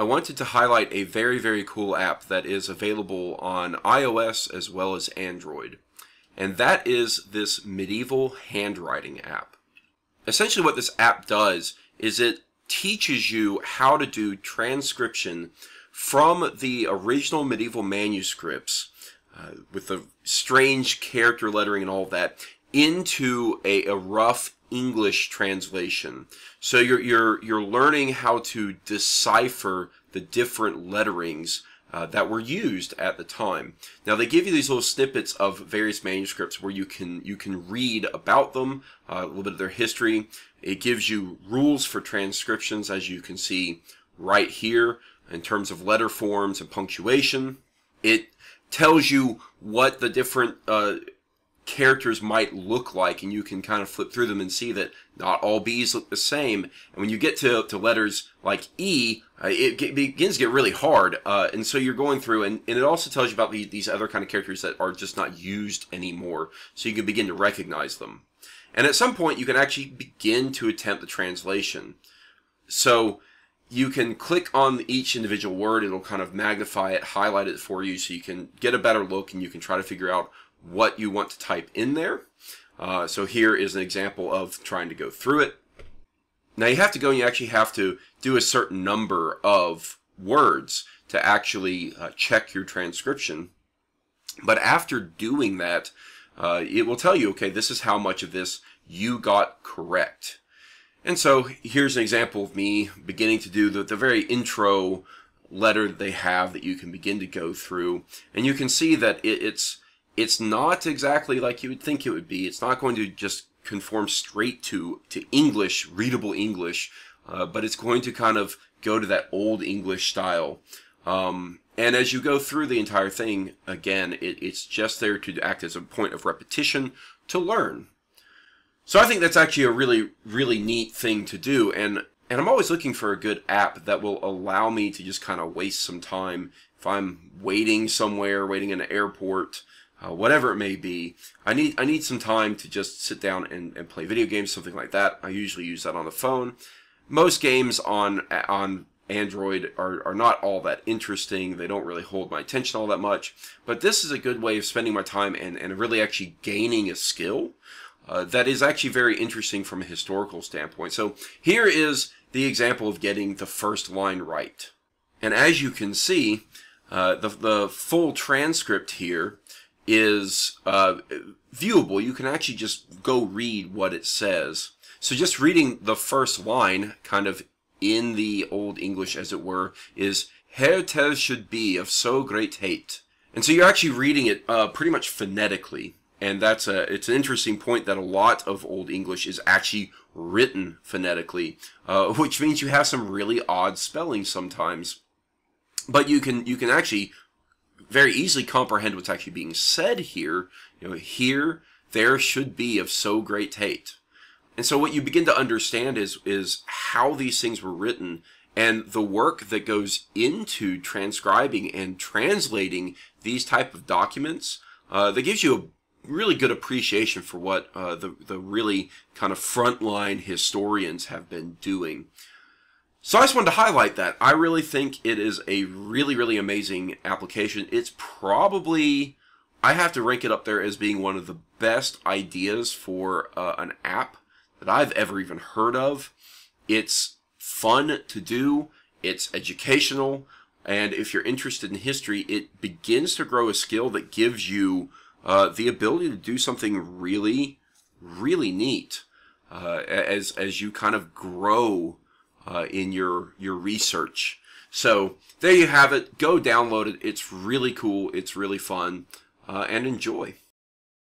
I wanted to highlight a very, very cool app that is available on iOS as well as Android, and that is this Medieval Handwriting app. Essentially, what this app does is it teaches you how to do transcription from the original medieval manuscripts uh, with the strange character lettering and all that into a, a rough English translation. So you're you're you're learning how to decipher the different letterings uh, that were used at the time. Now they give you these little snippets of various manuscripts where you can you can read about them, uh, a little bit of their history. It gives you rules for transcriptions, as you can see right here, in terms of letter forms and punctuation. It tells you what the different uh, characters might look like, and you can kind of flip through them and see that not all B's look the same. And when you get to, to letters like E, uh, it get, begins to get really hard. Uh, and so you're going through, and, and it also tells you about the, these other kind of characters that are just not used anymore, so you can begin to recognize them. And at some point, you can actually begin to attempt the translation. So you can click on each individual word, it'll kind of magnify it, highlight it for you, so you can get a better look and you can try to figure out what you want to type in there. Uh, so here is an example of trying to go through it. Now you have to go and you actually have to do a certain number of words to actually uh, check your transcription. But after doing that, uh, it will tell you, okay, this is how much of this you got correct. And so here's an example of me beginning to do the, the very intro letter that they have that you can begin to go through. And you can see that it, it's it's not exactly like you would think it would be. It's not going to just conform straight to, to English, readable English, uh, but it's going to kind of go to that old English style. Um, and as you go through the entire thing, again, it, it's just there to act as a point of repetition to learn. So I think that's actually a really, really neat thing to do. And, and I'm always looking for a good app that will allow me to just kind of waste some time if I'm waiting somewhere, waiting in an airport, uh, whatever it may be. I need I need some time to just sit down and, and play video games, something like that. I usually use that on the phone. Most games on on Android are, are not all that interesting. They don't really hold my attention all that much. But this is a good way of spending my time and, and really actually gaining a skill uh, that is actually very interesting from a historical standpoint. So here is the example of getting the first line right. And as you can see, uh, the, the full transcript here is uh, viewable. You can actually just go read what it says. So just reading the first line, kind of in the Old English as it were, is Hertel should be of so great hate. And so you're actually reading it uh, pretty much phonetically. And that's a, it's an interesting point that a lot of Old English is actually written phonetically, uh, which means you have some really odd spelling sometimes. But you can, you can actually very easily comprehend what's actually being said here. You know, here, there should be of so great hate. And so what you begin to understand is is how these things were written and the work that goes into transcribing and translating these type of documents uh, that gives you a really good appreciation for what uh, the, the really kind of frontline historians have been doing. So I just wanted to highlight that. I really think it is a really, really amazing application. It's probably, I have to rank it up there as being one of the best ideas for uh, an app that I've ever even heard of. It's fun to do. It's educational. And if you're interested in history, it begins to grow a skill that gives you uh, the ability to do something really, really neat uh, as, as you kind of grow uh, in your your research. So there you have it. Go download it. It's really cool. It's really fun, uh, and enjoy.